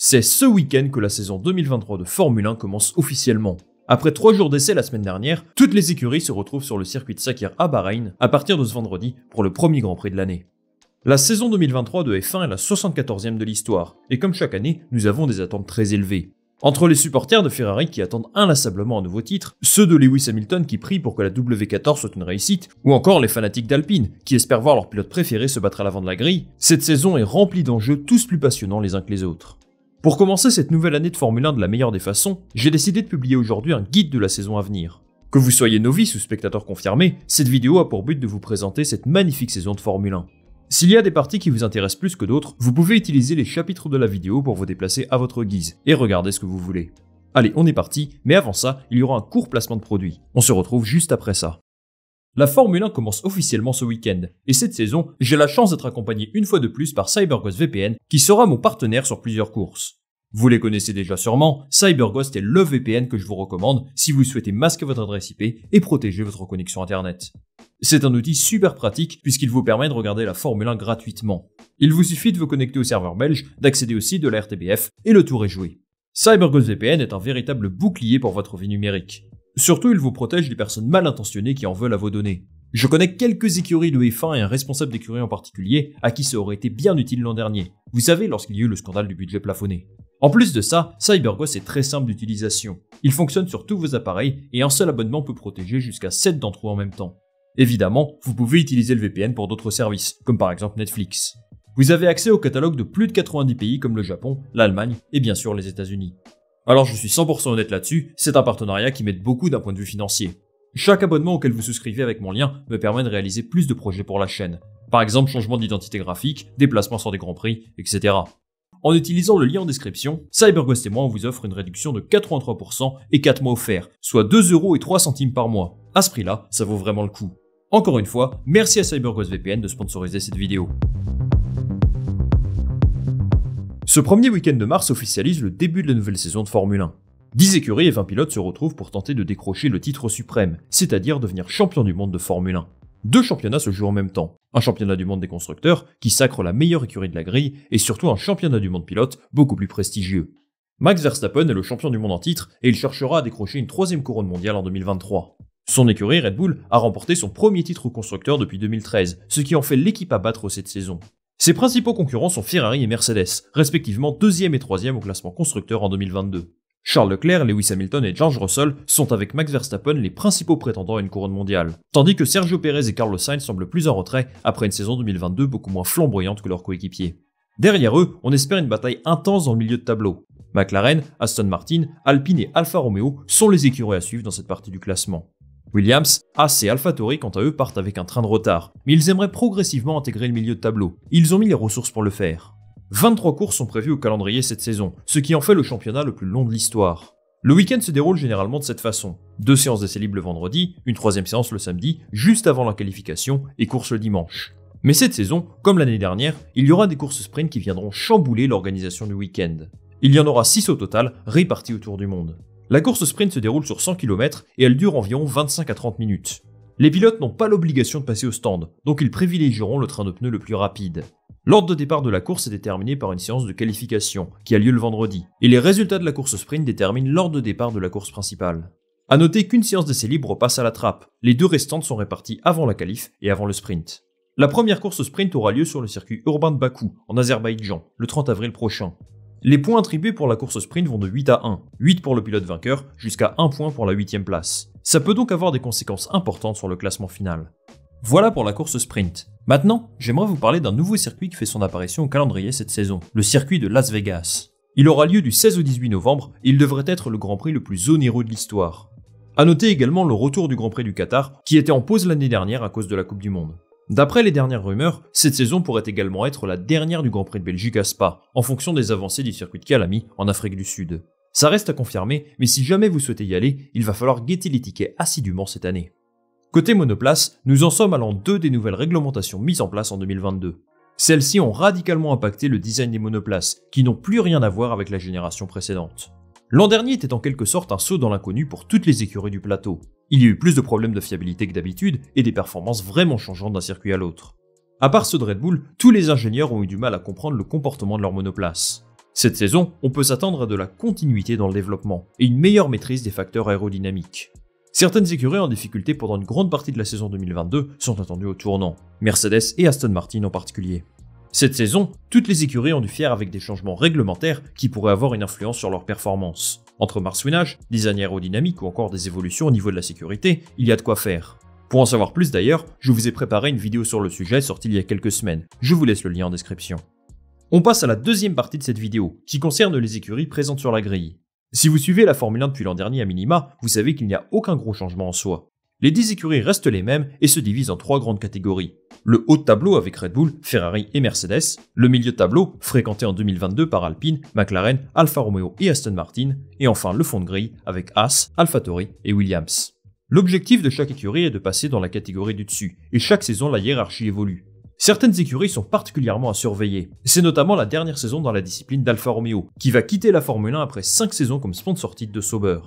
C'est ce week-end que la saison 2023 de Formule 1 commence officiellement. Après trois jours d'essai la semaine dernière, toutes les écuries se retrouvent sur le circuit de Sakir à Bahreïn à partir de ce vendredi pour le premier Grand Prix de l'année. La saison 2023 de F1 est la 74e de l'histoire, et comme chaque année, nous avons des attentes très élevées. Entre les supporters de Ferrari qui attendent inlassablement un nouveau titre, ceux de Lewis Hamilton qui prient pour que la W14 soit une réussite, ou encore les fanatiques d'Alpine qui espèrent voir leur pilote préféré se battre à l'avant de la grille, cette saison est remplie d'enjeux tous plus passionnants les uns que les autres. Pour commencer cette nouvelle année de Formule 1 de la meilleure des façons, j'ai décidé de publier aujourd'hui un guide de la saison à venir. Que vous soyez novice ou spectateur confirmé, cette vidéo a pour but de vous présenter cette magnifique saison de Formule 1. S'il y a des parties qui vous intéressent plus que d'autres, vous pouvez utiliser les chapitres de la vidéo pour vous déplacer à votre guise et regarder ce que vous voulez. Allez, on est parti, mais avant ça, il y aura un court placement de produits. On se retrouve juste après ça. La Formule 1 commence officiellement ce week-end, et cette saison, j'ai la chance d'être accompagné une fois de plus par CyberGhost VPN, qui sera mon partenaire sur plusieurs courses. Vous les connaissez déjà sûrement, CyberGhost est le VPN que je vous recommande si vous souhaitez masquer votre adresse IP et protéger votre connexion Internet. C'est un outil super pratique puisqu'il vous permet de regarder la Formule 1 gratuitement. Il vous suffit de vous connecter au serveur belge, d'accéder au site de la RTBF et le tour est joué. CyberGhost VPN est un véritable bouclier pour votre vie numérique. Surtout, il vous protège des personnes mal intentionnées qui en veulent à vos données. Je connais quelques écuries de F1 et un responsable d'écurie en particulier à qui ça aurait été bien utile l'an dernier. Vous savez, lorsqu'il y a eu le scandale du budget plafonné. En plus de ça, CyberGhost est très simple d'utilisation. Il fonctionne sur tous vos appareils et un seul abonnement peut protéger jusqu'à 7 d'entre eux en même temps. Évidemment, vous pouvez utiliser le VPN pour d'autres services, comme par exemple Netflix. Vous avez accès au catalogue de plus de 90 pays comme le Japon, l'Allemagne et bien sûr les États-Unis. Alors je suis 100% honnête là-dessus, c'est un partenariat qui m'aide beaucoup d'un point de vue financier. Chaque abonnement auquel vous souscrivez avec mon lien me permet de réaliser plus de projets pour la chaîne. Par exemple, changement d'identité graphique, déplacement sur des grands prix, etc. En utilisant le lien en description, CyberGhost et moi vous offre une réduction de 83% et 4 mois offerts, soit euros et 3 centimes par mois. À ce prix-là, ça vaut vraiment le coup. Encore une fois, merci à CyberGhost VPN de sponsoriser cette vidéo. Ce premier week-end de mars officialise le début de la nouvelle saison de Formule 1. 10 écuries et 20 pilotes se retrouvent pour tenter de décrocher le titre suprême, c'est-à-dire devenir champion du monde de Formule 1. Deux championnats se jouent en même temps. Un championnat du monde des constructeurs, qui sacre la meilleure écurie de la grille, et surtout un championnat du monde pilote, beaucoup plus prestigieux. Max Verstappen est le champion du monde en titre, et il cherchera à décrocher une troisième couronne mondiale en 2023. Son écurie Red Bull a remporté son premier titre constructeur depuis 2013, ce qui en fait l'équipe à battre cette saison. Ses principaux concurrents sont Ferrari et Mercedes, respectivement deuxième et troisième au classement constructeur en 2022. Charles Leclerc, Lewis Hamilton et George Russell sont avec Max Verstappen les principaux prétendants à une couronne mondiale, tandis que Sergio Pérez et Carlos Sainz semblent plus en retrait après une saison 2022 beaucoup moins flamboyante que leurs coéquipiers. Derrière eux, on espère une bataille intense dans le milieu de tableau. McLaren, Aston Martin, Alpine et Alfa Romeo sont les écuries à suivre dans cette partie du classement. Williams, Haas et AlphaTauri quant à eux partent avec un train de retard, mais ils aimeraient progressivement intégrer le milieu de tableau. Ils ont mis les ressources pour le faire. 23 courses sont prévues au calendrier cette saison, ce qui en fait le championnat le plus long de l'histoire. Le week-end se déroule généralement de cette façon. Deux séances de libres le vendredi, une troisième séance le samedi, juste avant la qualification, et course le dimanche. Mais cette saison, comme l'année dernière, il y aura des courses sprint qui viendront chambouler l'organisation du week-end. Il y en aura 6 au total, réparties autour du monde. La course sprint se déroule sur 100 km et elle dure environ 25 à 30 minutes. Les pilotes n'ont pas l'obligation de passer au stand, donc ils privilégieront le train de pneus le plus rapide. L'ordre de départ de la course est déterminé par une séance de qualification, qui a lieu le vendredi, et les résultats de la course sprint déterminent l'ordre de départ de la course principale. A noter qu'une séance d'essai libres passe à la trappe, les deux restantes sont réparties avant la qualif et avant le sprint. La première course sprint aura lieu sur le circuit urbain de Bakou, en Azerbaïdjan, le 30 avril prochain. Les points attribués pour la course sprint vont de 8 à 1, 8 pour le pilote vainqueur jusqu'à 1 point pour la 8ème place. Ça peut donc avoir des conséquences importantes sur le classement final. Voilà pour la course sprint. Maintenant, j'aimerais vous parler d'un nouveau circuit qui fait son apparition au calendrier cette saison, le circuit de Las Vegas. Il aura lieu du 16 au 18 novembre et il devrait être le Grand Prix le plus onéreux de l'histoire. A noter également le retour du Grand Prix du Qatar, qui était en pause l'année dernière à cause de la Coupe du Monde. D'après les dernières rumeurs, cette saison pourrait également être la dernière du Grand Prix de Belgique à Spa, en fonction des avancées du circuit de Calami en Afrique du Sud. Ça reste à confirmer, mais si jamais vous souhaitez y aller, il va falloir guetter les tickets assidûment cette année. Côté monoplace, nous en sommes à l'an 2 des nouvelles réglementations mises en place en 2022. Celles-ci ont radicalement impacté le design des monoplaces, qui n'ont plus rien à voir avec la génération précédente. L'an dernier était en quelque sorte un saut dans l'inconnu pour toutes les écuries du plateau. Il y a eu plus de problèmes de fiabilité que d'habitude et des performances vraiment changeantes d'un circuit à l'autre. À part ceux de Red Bull, tous les ingénieurs ont eu du mal à comprendre le comportement de leur monoplace. Cette saison, on peut s'attendre à de la continuité dans le développement et une meilleure maîtrise des facteurs aérodynamiques. Certaines écuries en difficulté pendant une grande partie de la saison 2022 sont attendues au tournant, Mercedes et Aston Martin en particulier. Cette saison, toutes les écuries ont dû faire avec des changements réglementaires qui pourraient avoir une influence sur leur performance. Entre marsouinage, design aérodynamique ou encore des évolutions au niveau de la sécurité, il y a de quoi faire. Pour en savoir plus d'ailleurs, je vous ai préparé une vidéo sur le sujet sortie il y a quelques semaines. Je vous laisse le lien en description. On passe à la deuxième partie de cette vidéo, qui concerne les écuries présentes sur la grille. Si vous suivez la Formule 1 depuis l'an dernier à minima, vous savez qu'il n'y a aucun gros changement en soi. Les 10 écuries restent les mêmes et se divisent en trois grandes catégories. Le haut tableau avec Red Bull, Ferrari et Mercedes, le milieu de tableau, fréquenté en 2022 par Alpine, McLaren, Alfa Romeo et Aston Martin, et enfin le fond de grille avec Haas, AlphaTauri et Williams. L'objectif de chaque écurie est de passer dans la catégorie du dessus, et chaque saison la hiérarchie évolue. Certaines écuries sont particulièrement à surveiller. C'est notamment la dernière saison dans la discipline d'Alfa Romeo, qui va quitter la Formule 1 après 5 saisons comme sponsor titre de Sauber.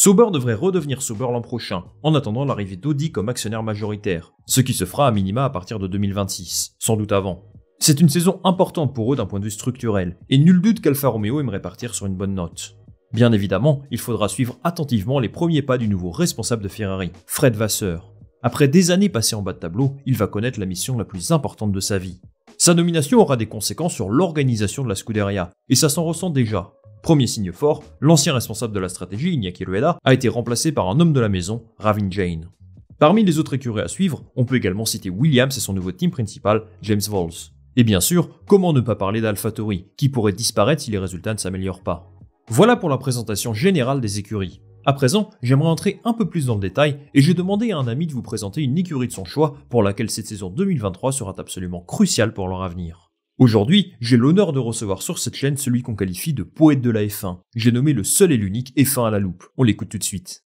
Sauber devrait redevenir Sauber l'an prochain, en attendant l'arrivée d'Audi comme actionnaire majoritaire, ce qui se fera à minima à partir de 2026, sans doute avant. C'est une saison importante pour eux d'un point de vue structurel, et nul doute qu'Alfa Romeo aimerait partir sur une bonne note. Bien évidemment, il faudra suivre attentivement les premiers pas du nouveau responsable de Ferrari, Fred Vasseur. Après des années passées en bas de tableau, il va connaître la mission la plus importante de sa vie. Sa nomination aura des conséquences sur l'organisation de la Scuderia, et ça s'en ressent déjà, Premier signe fort, l'ancien responsable de la stratégie, Iñaki Rueda, a été remplacé par un homme de la maison, Ravin Jane. Parmi les autres écuries à suivre, on peut également citer Williams et son nouveau team principal, James Valls. Et bien sûr, comment ne pas parler d'AlphaTauri, qui pourrait disparaître si les résultats ne s'améliorent pas. Voilà pour la présentation générale des écuries. À présent, j'aimerais entrer un peu plus dans le détail et j'ai demandé à un ami de vous présenter une écurie de son choix pour laquelle cette saison 2023 sera absolument cruciale pour leur avenir. Aujourd'hui, j'ai l'honneur de recevoir sur cette chaîne celui qu'on qualifie de poète de la F1. J'ai nommé le seul et l'unique F1 à la loupe. On l'écoute tout de suite.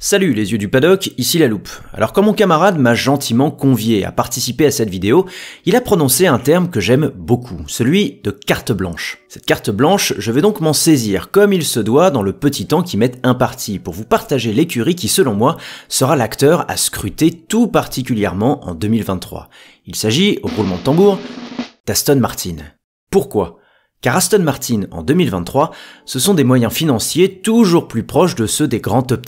Salut les yeux du paddock, ici la loupe. Alors quand mon camarade m'a gentiment convié à participer à cette vidéo, il a prononcé un terme que j'aime beaucoup, celui de carte blanche. Cette carte blanche, je vais donc m'en saisir comme il se doit dans le petit temps qui m'est imparti pour vous partager l'écurie qui selon moi sera l'acteur à scruter tout particulièrement en 2023. Il s'agit, au roulement de tambour, Aston Martin. Pourquoi Car Aston Martin, en 2023, ce sont des moyens financiers toujours plus proches de ceux des grands top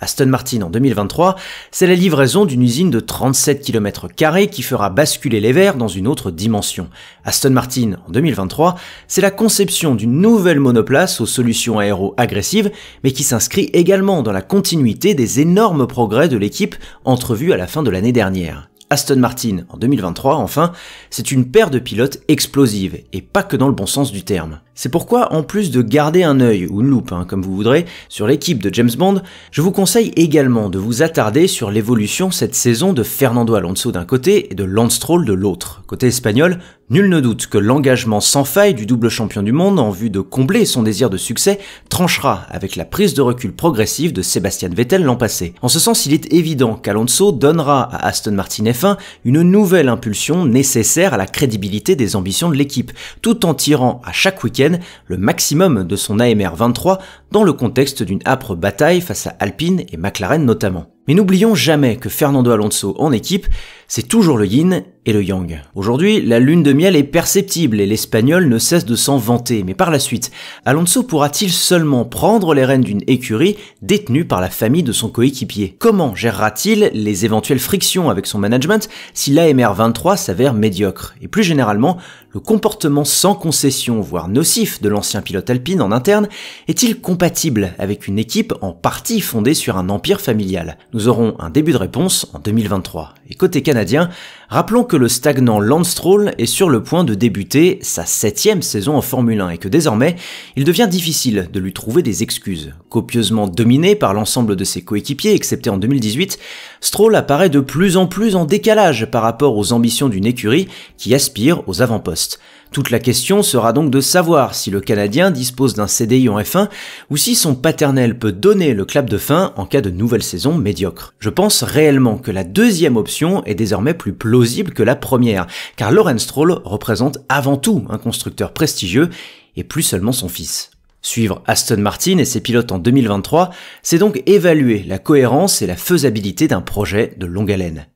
Aston Martin, en 2023, c'est la livraison d'une usine de 37 km qui fera basculer les verres dans une autre dimension. Aston Martin, en 2023, c'est la conception d'une nouvelle monoplace aux solutions aéro agressives, mais qui s'inscrit également dans la continuité des énormes progrès de l'équipe entrevue à la fin de l'année dernière. Aston Martin en 2023, enfin, c'est une paire de pilotes explosives, et pas que dans le bon sens du terme. C'est pourquoi, en plus de garder un œil, ou une loupe, hein, comme vous voudrez, sur l'équipe de James Bond, je vous conseille également de vous attarder sur l'évolution cette saison de Fernando Alonso d'un côté et de Lance Stroll de l'autre. Côté espagnol, Nul ne doute que l'engagement sans faille du double champion du monde en vue de combler son désir de succès tranchera avec la prise de recul progressive de Sébastien Vettel l'an passé. En ce sens, il est évident qu'Alonso donnera à Aston Martin F1 une nouvelle impulsion nécessaire à la crédibilité des ambitions de l'équipe, tout en tirant à chaque week-end le maximum de son AMR 23 dans le contexte d'une âpre bataille face à Alpine et McLaren notamment. Mais n'oublions jamais que Fernando Alonso en équipe, c'est toujours le yin et le yang. Aujourd'hui, la lune de miel est perceptible et l'Espagnol ne cesse de s'en vanter, mais par la suite, Alonso pourra-t-il seulement prendre les rênes d'une écurie détenue par la famille de son coéquipier Comment gérera-t-il les éventuelles frictions avec son management si l'AMR23 s'avère médiocre Et plus généralement, le comportement sans concession, voire nocif de l'ancien pilote alpine en interne, est-il compatible avec une équipe en partie fondée sur un empire familial nous aurons un début de réponse en 2023. Et côté canadien, rappelons que le stagnant Lance Stroll est sur le point de débuter sa septième saison en Formule 1 et que désormais, il devient difficile de lui trouver des excuses. Copieusement dominé par l'ensemble de ses coéquipiers, excepté en 2018, Stroll apparaît de plus en plus en décalage par rapport aux ambitions d'une écurie qui aspire aux avant-postes. Toute la question sera donc de savoir si le Canadien dispose d'un CDI en F1 ou si son paternel peut donner le clap de fin en cas de nouvelle saison médiocre. Je pense réellement que la deuxième option est désormais plus plausible que la première, car Lauren Stroll représente avant tout un constructeur prestigieux et plus seulement son fils. Suivre Aston Martin et ses pilotes en 2023, c'est donc évaluer la cohérence et la faisabilité d'un projet de longue haleine.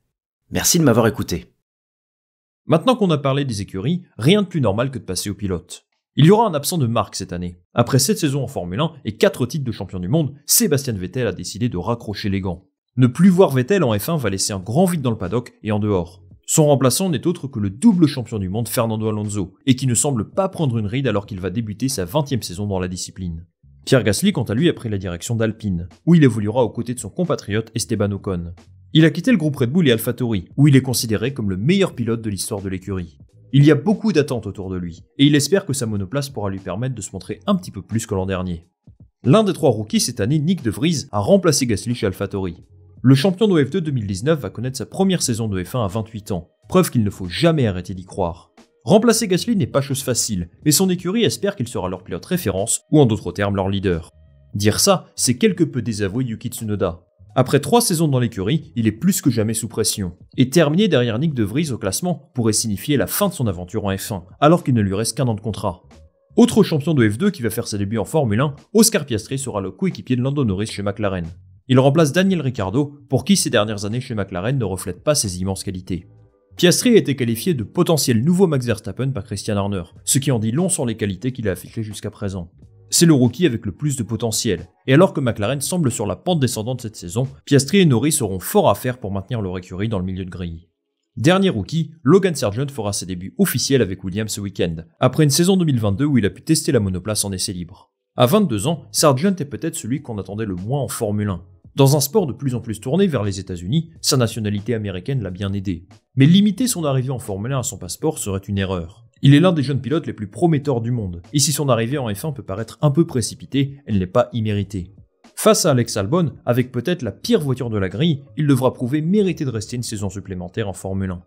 Merci de m'avoir écouté. Maintenant qu'on a parlé des écuries, rien de plus normal que de passer aux pilotes. Il y aura un absent de marque cette année. Après 7 saisons en Formule 1 et 4 titres de champion du monde, Sébastien Vettel a décidé de raccrocher les gants. Ne plus voir Vettel en F1 va laisser un grand vide dans le paddock et en dehors. Son remplaçant n'est autre que le double champion du monde Fernando Alonso, et qui ne semble pas prendre une ride alors qu'il va débuter sa 20 ème saison dans la discipline. Pierre Gasly, quant à lui, a pris la direction d'Alpine, où il évoluera aux côtés de son compatriote Esteban Ocon. Il a quitté le groupe Red Bull et AlphaTauri, où il est considéré comme le meilleur pilote de l'histoire de l'écurie. Il y a beaucoup d'attentes autour de lui, et il espère que sa monoplace pourra lui permettre de se montrer un petit peu plus que l'an dernier. L'un des trois rookies cette année, Nick De Vries, a remplacé Gasly chez AlphaTauri. Le champion de 2 2019 va connaître sa première saison de F1 à 28 ans, preuve qu'il ne faut jamais arrêter d'y croire. Remplacer Gasly n'est pas chose facile, mais son écurie espère qu'il sera leur pilote référence, ou en d'autres termes leur leader. Dire ça, c'est quelque peu désavouer Yuki Tsunoda. Après trois saisons dans l'écurie, il est plus que jamais sous pression. Et terminer derrière Nick De Vries au classement pourrait signifier la fin de son aventure en F1, alors qu'il ne lui reste qu'un an de contrat. Autre champion de F2 qui va faire ses débuts en Formule 1, Oscar Piastri sera le coéquipier de Lando Norris chez McLaren. Il remplace Daniel Ricciardo, pour qui ces dernières années chez McLaren ne reflètent pas ses immenses qualités. Piastri a été qualifié de potentiel nouveau Max Verstappen par Christian Horner, ce qui en dit long sur les qualités qu'il a affichées jusqu'à présent. C'est le rookie avec le plus de potentiel. Et alors que McLaren semble sur la pente descendante cette saison, Piastri et Norris seront fort à faire pour maintenir leur écurie dans le milieu de grille. Dernier rookie, Logan Sargent fera ses débuts officiels avec Williams ce week-end, après une saison 2022 où il a pu tester la monoplace en essai libre. À 22 ans, Sargent est peut-être celui qu'on attendait le moins en Formule 1. Dans un sport de plus en plus tourné vers les États-Unis, sa nationalité américaine l'a bien aidé. Mais limiter son arrivée en Formule 1 à son passeport serait une erreur. Il est l'un des jeunes pilotes les plus prometteurs du monde, et si son arrivée en F1 peut paraître un peu précipitée, elle n'est pas imméritée. Face à Alex Albon, avec peut-être la pire voiture de la grille, il devra prouver mériter de rester une saison supplémentaire en Formule 1.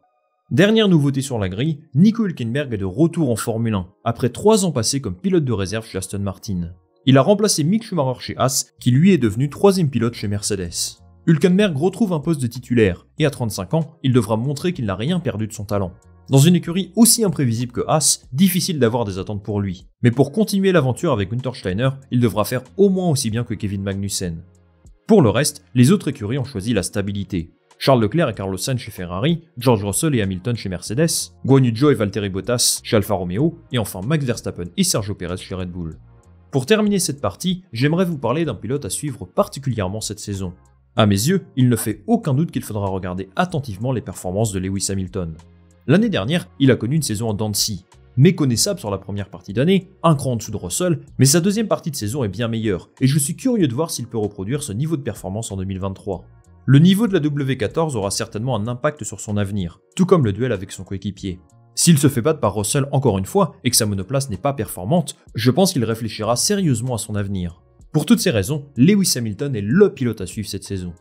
Dernière nouveauté sur la grille, Nico Hülkenberg est de retour en Formule 1, après 3 ans passés comme pilote de réserve chez Aston Martin. Il a remplacé Mick Schumacher chez Haas, qui lui est devenu troisième pilote chez Mercedes. Hülkenberg retrouve un poste de titulaire, et à 35 ans, il devra montrer qu'il n'a rien perdu de son talent. Dans une écurie aussi imprévisible que Haas, difficile d'avoir des attentes pour lui. Mais pour continuer l'aventure avec günther Steiner, il devra faire au moins aussi bien que Kevin Magnussen. Pour le reste, les autres écuries ont choisi la stabilité. Charles Leclerc et Carlos Sainz chez Ferrari, George Russell et Hamilton chez Mercedes, Guan et Valtteri Bottas chez Alfa Romeo, et enfin Max Verstappen et Sergio Perez chez Red Bull. Pour terminer cette partie, j'aimerais vous parler d'un pilote à suivre particulièrement cette saison. À mes yeux, il ne fait aucun doute qu'il faudra regarder attentivement les performances de Lewis Hamilton. L'année dernière, il a connu une saison en dents méconnaissable sur la première partie d'année, un cran en dessous de Russell, mais sa deuxième partie de saison est bien meilleure, et je suis curieux de voir s'il peut reproduire ce niveau de performance en 2023. Le niveau de la W14 aura certainement un impact sur son avenir, tout comme le duel avec son coéquipier. S'il se fait battre par Russell encore une fois et que sa monoplace n'est pas performante, je pense qu'il réfléchira sérieusement à son avenir. Pour toutes ces raisons, Lewis Hamilton est le pilote à suivre cette saison.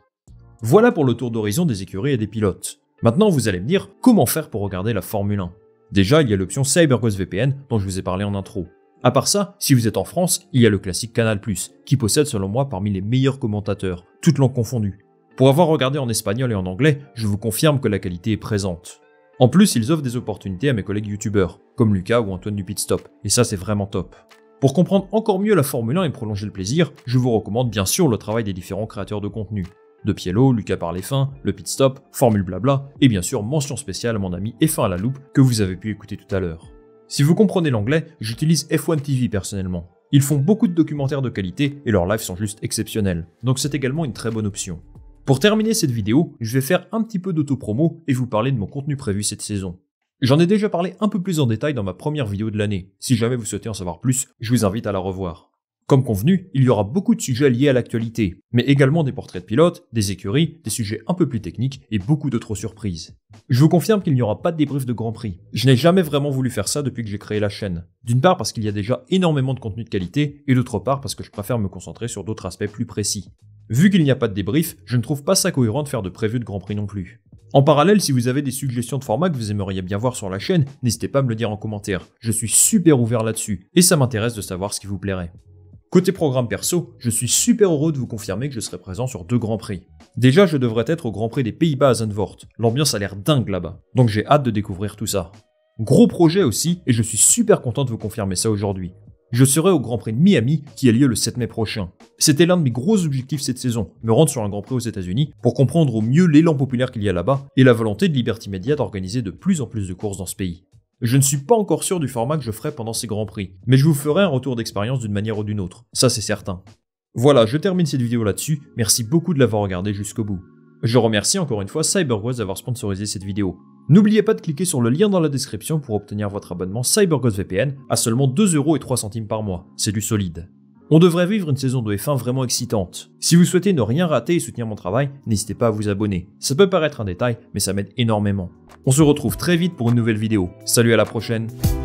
Voilà pour le tour d'horizon des écuries et des pilotes. Maintenant, vous allez me dire comment faire pour regarder la Formule 1. Déjà, il y a l'option CyberGhost VPN dont je vous ai parlé en intro. À part ça, si vous êtes en France, il y a le classique Canal+, qui possède selon moi parmi les meilleurs commentateurs, toutes langues confondues. Pour avoir regardé en espagnol et en anglais, je vous confirme que la qualité est présente. En plus, ils offrent des opportunités à mes collègues youtubeurs, comme Lucas ou Antoine du Pitstop, et ça c'est vraiment top. Pour comprendre encore mieux la Formule 1 et prolonger le plaisir, je vous recommande bien sûr le travail des différents créateurs de contenu de Piello, Lucas par les fins, le pit stop, formule blabla, et bien sûr mention spéciale à mon ami F1 à la loupe que vous avez pu écouter tout à l'heure. Si vous comprenez l'anglais, j'utilise F1 TV personnellement. Ils font beaucoup de documentaires de qualité et leurs lives sont juste exceptionnels, donc c'est également une très bonne option. Pour terminer cette vidéo, je vais faire un petit peu d'auto-promo et vous parler de mon contenu prévu cette saison. J'en ai déjà parlé un peu plus en détail dans ma première vidéo de l'année. Si jamais vous souhaitez en savoir plus, je vous invite à la revoir. Comme convenu, il y aura beaucoup de sujets liés à l'actualité, mais également des portraits de pilotes, des écuries, des sujets un peu plus techniques et beaucoup d'autres surprises. Je vous confirme qu'il n'y aura pas de débrief de Grand Prix. Je n'ai jamais vraiment voulu faire ça depuis que j'ai créé la chaîne. D'une part parce qu'il y a déjà énormément de contenu de qualité et d'autre part parce que je préfère me concentrer sur d'autres aspects plus précis. Vu qu'il n'y a pas de débrief, je ne trouve pas ça cohérent de faire de prévus de Grand Prix non plus. En parallèle, si vous avez des suggestions de format que vous aimeriez bien voir sur la chaîne, n'hésitez pas à me le dire en commentaire. Je suis super ouvert là-dessus et ça m'intéresse de savoir ce qui vous plairait. Côté programme perso, je suis super heureux de vous confirmer que je serai présent sur deux grands prix. Déjà, je devrais être au Grand Prix des Pays-Bas à Zandvoort. L'ambiance a l'air dingue là-bas, donc j'ai hâte de découvrir tout ça. Gros projet aussi, et je suis super content de vous confirmer ça aujourd'hui. Je serai au Grand Prix de Miami qui a lieu le 7 mai prochain. C'était l'un de mes gros objectifs cette saison, me rendre sur un Grand Prix aux États-Unis pour comprendre au mieux l'élan populaire qu'il y a là-bas et la volonté de Liberty Media d'organiser de plus en plus de courses dans ce pays. Je ne suis pas encore sûr du format que je ferai pendant ces grands prix, mais je vous ferai un retour d'expérience d'une manière ou d'une autre, ça c'est certain. Voilà, je termine cette vidéo là-dessus, merci beaucoup de l'avoir regardé jusqu'au bout. Je remercie encore une fois CyberGhost d'avoir sponsorisé cette vidéo. N'oubliez pas de cliquer sur le lien dans la description pour obtenir votre abonnement CyberGhost VPN à seulement 2€ et 3 centimes par mois, c'est du solide. On devrait vivre une saison de F1 vraiment excitante. Si vous souhaitez ne rien rater et soutenir mon travail, n'hésitez pas à vous abonner. Ça peut paraître un détail, mais ça m'aide énormément. On se retrouve très vite pour une nouvelle vidéo. Salut à la prochaine